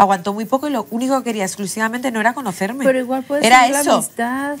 aguantó muy poco y lo único que quería exclusivamente no era conocerme. Pero igual puede era ser amistad,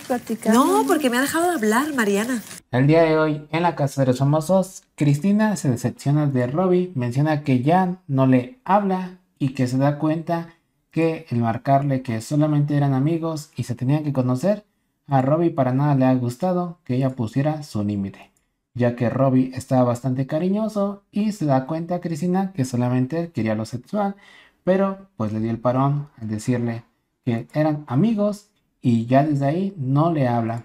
No, porque me ha dejado de hablar, Mariana. El día de hoy, en la casa de los famosos, Cristina se decepciona de Robbie, menciona que ya no le habla y que se da cuenta que el marcarle que solamente eran amigos y se tenían que conocer, a Robbie para nada le ha gustado que ella pusiera su límite, ya que Robbie estaba bastante cariñoso y se da cuenta Cristina que solamente quería lo sexual, pero pues le dio el parón al decirle que eran amigos y ya desde ahí no le habla.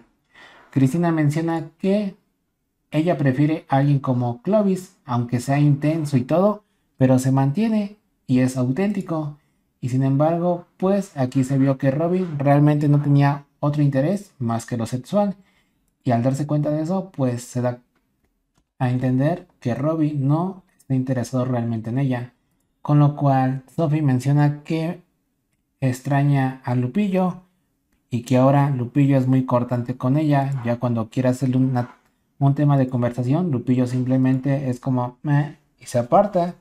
Cristina menciona que ella prefiere a alguien como Clovis, aunque sea intenso y todo, pero se mantiene y es auténtico. Y sin embargo, pues aquí se vio que Robin realmente no tenía otro interés más que lo sexual. Y al darse cuenta de eso, pues se da a entender que Robin no está interesado realmente en ella con lo cual Sophie menciona que extraña a Lupillo y que ahora Lupillo es muy cortante con ella, ya cuando quiere hacerle un tema de conversación, Lupillo simplemente es como meh y se aparta.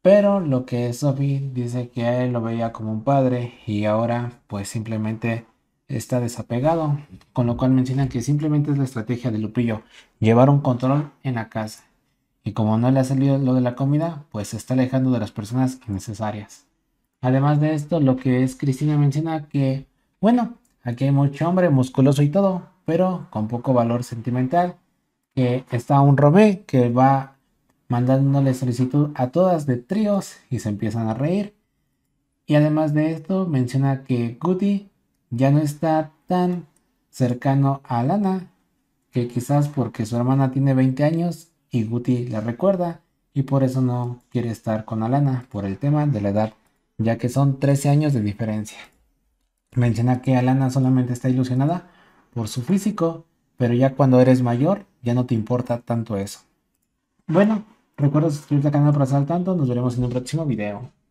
Pero lo que Sophie dice que él lo veía como un padre y ahora pues simplemente está desapegado, con lo cual mencionan que simplemente es la estrategia de Lupillo, llevar un control en la casa. Y como no le ha salido lo de la comida, pues se está alejando de las personas innecesarias. Además de esto, lo que es Cristina menciona que, bueno, aquí hay mucho hombre musculoso y todo, pero con poco valor sentimental. Que está un robé... que va mandándole solicitud a todas de tríos y se empiezan a reír. Y además de esto, menciona que Guti ya no está tan cercano a Lana, que quizás porque su hermana tiene 20 años y Guti la recuerda y por eso no quiere estar con Alana por el tema de la edad, ya que son 13 años de diferencia. Menciona que Alana solamente está ilusionada por su físico, pero ya cuando eres mayor ya no te importa tanto eso. Bueno, recuerda suscribirte al canal para estar al tanto, nos veremos en un próximo video.